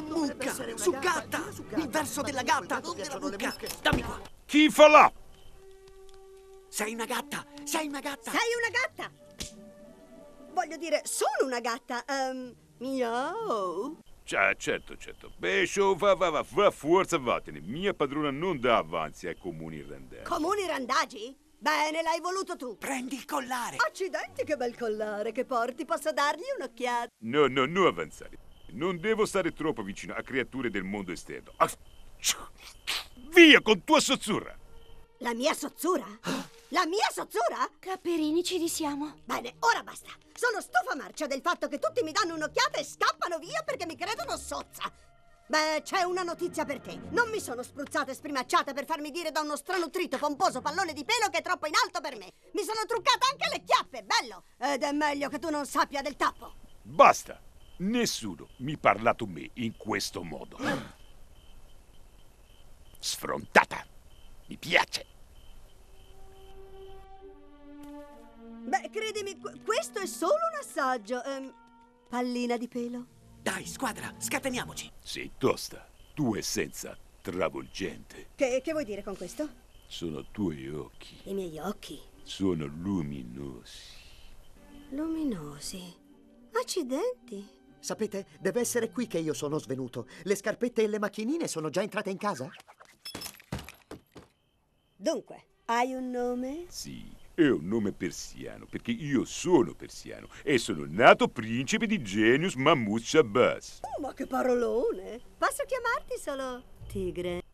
Non mucca! Su gatta! Il verso della gatta, non della mucca! Dammi qua! Chi fa là? Sei una gatta! Sei una gatta! Sei una gatta! Voglio dire, sono una gatta! Um, ehm, miau! Cioè, certo, certo. Beh, va, va, va, va, forza, vattene. Mia padrona non dà avanzi ai comuni randaggi. Comuni randaggi? Bene, l'hai voluto tu. Prendi il collare. Accidenti, che bel collare che porti. Posso dargli un'occhiata? No, no, non avanzare. Non devo stare troppo vicino a creature del mondo esterno. Ah, via con tua sozzurra! La mia sozzura? La mia sozzura? Caperini, ci risiamo. Bene, ora basta. Sono stufa marcia del fatto che tutti mi danno un'occhiata e scappano via perché mi credono sozza. Beh, c'è una notizia per te. Non mi sono spruzzata e sprimacciata per farmi dire da uno stranutrito, pomposo pallone di pelo che è troppo in alto per me. Mi sono truccata anche le chiappe, bello! Ed è meglio che tu non sappia del tappo. Basta! Nessuno mi parla a me in questo modo. Sfrontata. Mi piace. Beh, credimi, questo è solo un assaggio. Ehm, pallina di pelo. Dai, squadra, scateniamoci. Sì, tosta. Tu essenza travolgente. Che, che vuoi dire con questo? Sono tuoi occhi. I miei occhi? Sono luminosi. Luminosi? Accidenti. Sapete, deve essere qui che io sono svenuto. Le scarpette e le macchinine sono già entrate in casa? Dunque, hai un nome? Sì, è un nome persiano, perché io sono persiano e sono nato principe di Genius Mahmoud Shabazz. Oh, ma che parolone! Posso chiamarti solo Tigre?